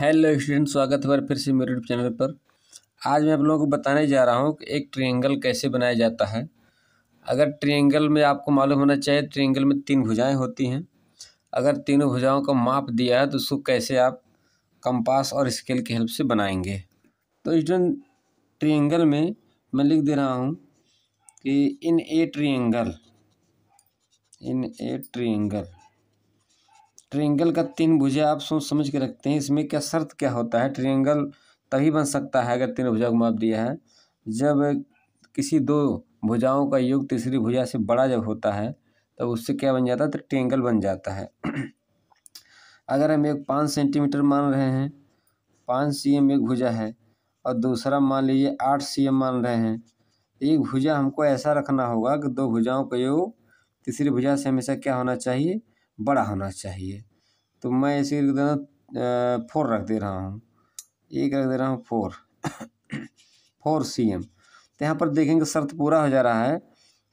hello student स्वागत है फिर से मेरे यूट्यूब चैनल पर आज मैं आप लोगों को बताने जा रहा हूँ कि एक ट्रायंगल कैसे बनाया जाता है अगर ट्रायंगल में आपको मालूम होना चाहिए ट्रायंगल में तीन भुजाएं होती हैं अगर तीनों भुजाओं का माप दिया है तो उसको कैसे आप कंपास और स्केल की हेल्प से बनाएंगे तो स्टूडेंट ट्रेंगल में मैं लिख दे रहा हूँ कि in a triangle in a triangle triangle का तीन भुजा आप सोच समझ के रखते हैं इसमें क्या शर्त क्या होता है ट्रेंगल तभी बन सकता है अगर तीन भुजा को माप दिया है जब किसी दो भुजाओं का योग तीसरी भुजा से बड़ा जब होता है तब उससे क्या बन जाता है तो ट्रेंगल बन जाता है अगर हम एक पाँच सेंटीमीटर मान रहे हैं पाँच सी एम एक भुजा है और दूसरा मान लीजिए आठ सी एम मान रहे हैं एक भुजा हमको ऐसा रखना होगा कि दो भुजाओं का योग तीसरी भुजा से हमेशा क्या होना चाहिए बड़ा होना चाहिए तो मैं इसे फोर रख दे रहा हूँ एक रख दे रहा हूँ फोर फोर सी एम तो यहाँ पर देखेंगे शर्त पूरा हो जा रहा है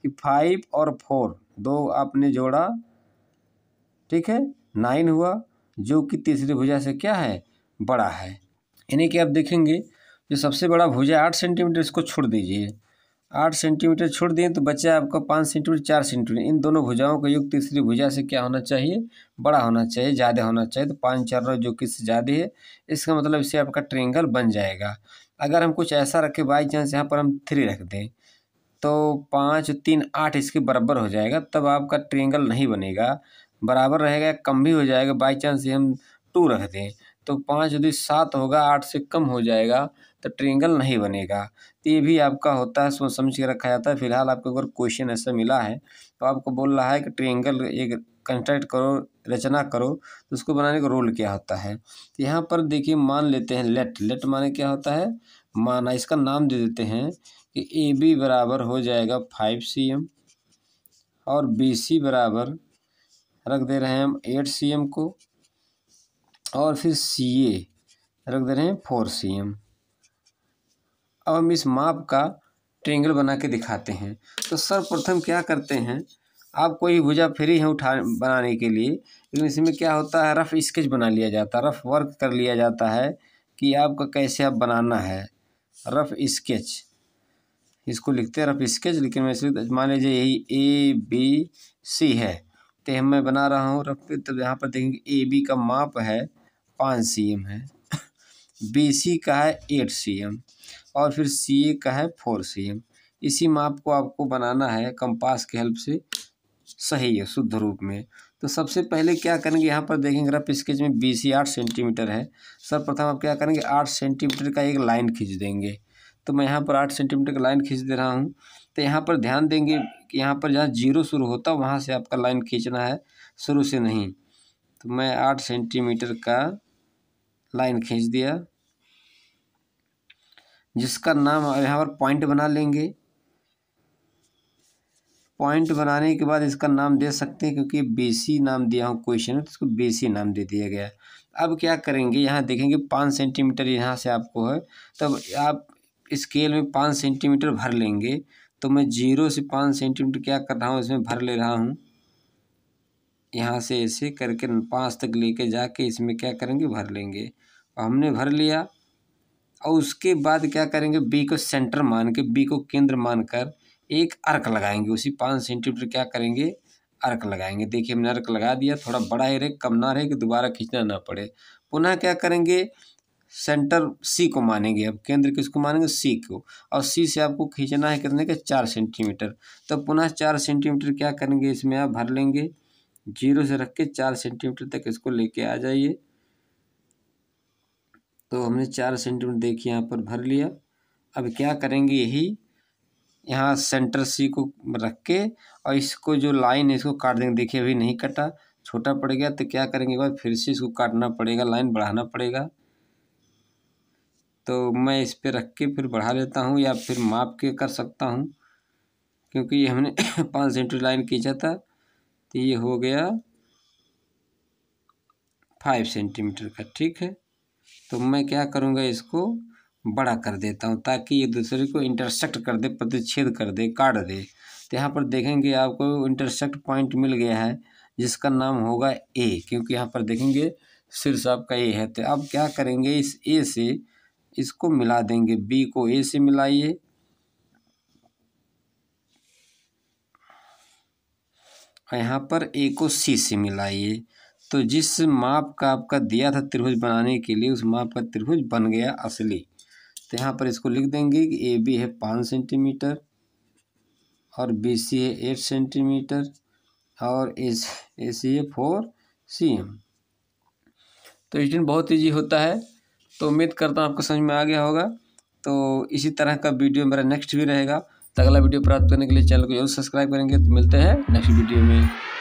कि फाइव और फोर दो आपने जोड़ा ठीक है नाइन हुआ जो कि तीसरी भुजा से क्या है बड़ा है यानी कि आप देखेंगे जो सबसे बड़ा भुजा आठ सेंटीमीटर इसको छोड़ दीजिए आठ सेंटीमीटर छोड़ दें तो बच्चा आपका पाँच सेंटीमीटर चार सेंटीमीटर इन दोनों भुजाओं का योग तीसरी भुजा से क्या होना चाहिए बड़ा होना चाहिए ज़्यादा होना चाहिए तो पाँच चार नौ जो किस ज़्यादा है इसका मतलब इससे आपका ट्रेंगल बन जाएगा अगर हम कुछ ऐसा रखें बाई चांस यहाँ पर हम थ्री रख दें तो पाँच तीन आठ इसके बराबर हो जाएगा तब आपका ट्रेंगल नहीं बनेगा बराबर रहेगा कम भी हो जाएगा बाई चांस हम टू रख दें तो पाँच यदि सात होगा आठ से कम हो जाएगा तो ट्रेंगल नहीं बनेगा तो ये भी आपका होता है सोच समझ के रखा जाता है फिलहाल आपको अगर क्वेश्चन ऐसा मिला है तो आपको बोल रहा है कि ट्रेंगल एक कंस्ट्रक्ट करो रचना करो तो उसको बनाने का रोल क्या होता है तो यहाँ पर देखिए मान लेते हैं लेट लेट माने क्या होता है माना इसका नाम दे देते हैं कि ए बी बराबर हो जाएगा फाइव सी एम और बी सी बराबर रख दे रहे हैं हम एट सी एम को और फिर सी ए रख दे रहे हैं फोर सी एम अब हम इस माप का ट्रेंगल बना के दिखाते हैं तो सर्वप्रथम क्या करते हैं आप कोई भुजा फ्री है उठा बनाने के लिए लेकिन इसमें क्या होता है रफ़ स्केच बना लिया जाता है रफ़ वर्क कर लिया जाता है कि आपका कैसे आप बनाना है रफ़ स्केच इसको लिखते हैं रफ़ स्केच लेकिन मैं इसलिए मान लीजिए यही ए बी सी है तो मैं बना रहा हूँ रफ़ तो यहाँ पर देखेंगे ए बी का माप है पाँच सी एम है बी सी का है एट सी एम और फिर सी ए का है फोर सी एम इसी माप को आपको बनाना है कंपास के हेल्प से सही है शुद्ध रूप में तो सबसे पहले क्या करेंगे यहाँ पर देखेंगे आप स्केच में बी सी आठ सेंटीमीटर है सर्वप्रथम आप क्या करेंगे आठ सेंटीमीटर का एक लाइन खींच देंगे तो मैं यहाँ पर आठ सेंटीमीटर का लाइन खींच दे रहा हूँ तो यहाँ पर ध्यान देंगे कि यहाँ पर जहाँ जीरो शुरू होता वहाँ से आपका लाइन खींचना है शुरू से नहीं तो मैं आठ सेंटीमीटर का लाइन खींच दिया जिसका नाम यहाँ पर पॉइंट बना लेंगे पॉइंट बनाने के बाद इसका नाम दे सकते हैं क्योंकि बेसी नाम दिया हूँ क्वेश्चन में तो इसको बेसी नाम दे दिया गया अब क्या करेंगे यहाँ देखेंगे पाँच सेंटीमीटर यहाँ से आपको है तब आप स्केल में पाँच सेंटीमीटर भर लेंगे तो मैं जीरो से पाँच सेंटीमीटर क्या कर रहा हूँ इसमें भर ले रहा हूँ यहाँ से ऐसे करके पाँच तक लेके जाके इसमें क्या करेंगे भर लेंगे और तो हमने भर लिया और उसके बाद क्या करेंगे बी को सेंटर मान के बी को केंद्र मानकर एक अर्क लगाएंगे उसी पाँच सेंटीमीटर क्या करेंगे अर्क लगाएंगे देखिए हमने अर्क लगा दिया थोड़ा बड़ा ही रहे कम ना रहे कि दोबारा खींचना ना पड़े पुनः क्या करेंगे सेंटर सी को मानेंगे अब केंद्र किसको मानेंगे सी को और सी से आपको खींचना है कितने का चार सेंटीमीटर तो पुनः चार सेंटीमीटर क्या करेंगे इसमें आप भर लेंगे जीरो से रख के चार सेंटीमीटर तक इसको लेके आ जाइए तो हमने चार सेंटीमीटर देखिए यहाँ पर भर लिया अब क्या करेंगे यही यहाँ सेंटर सी को रख के और इसको जो लाइन है इसको काट देंगे देखिए अभी नहीं कटा छोटा पड़ गया तो क्या करेंगे बार फिर से इसको काटना पड़ेगा लाइन बढ़ाना पड़ेगा तो मैं इस पर रख के फिर बढ़ा लेता हूँ या फिर माप के कर सकता हूँ क्योंकि हमने पाँच सेंटीमीटर लाइन खींचा था तो ये हो गया फाइव सेंटीमीटर का ठीक है तो मैं क्या करूँगा इसको बड़ा कर देता हूँ ताकि ये दूसरे को इंटरसेक्ट कर दे प्रतिच्छेद कर दे काट दे तो यहाँ पर देखेंगे आपको इंटरसेक्ट पॉइंट मिल गया है जिसका नाम होगा ए क्योंकि यहाँ पर देखेंगे शीर्ष आपका ए है तो अब क्या करेंगे इस ए से इसको मिला देंगे बी को ए से मिलाइए यहाँ पर ए को सी से मिलाइए तो जिस माप का आपका दिया था त्रिभुज बनाने के लिए उस माप का त्रिभुज बन गया असली तो यहाँ पर इसको लिख देंगे कि ए बी है पाँच सेंटीमीटर और बी सी है एट सेंटीमीटर और एस ए सी है फोर सी एम तो स्टूडेंट बहुत ईजी होता है तो उम्मीद करता हूँ आपको समझ में आ गया होगा तो इसी तरह का वीडियो मेरा नेक्स्ट भी रहेगा तगला वीडियो प्राप्त करने के लिए चैनल को जरूर सब्सक्राइब करेंगे तो मिलते हैं नेक्स्ट वीडियो में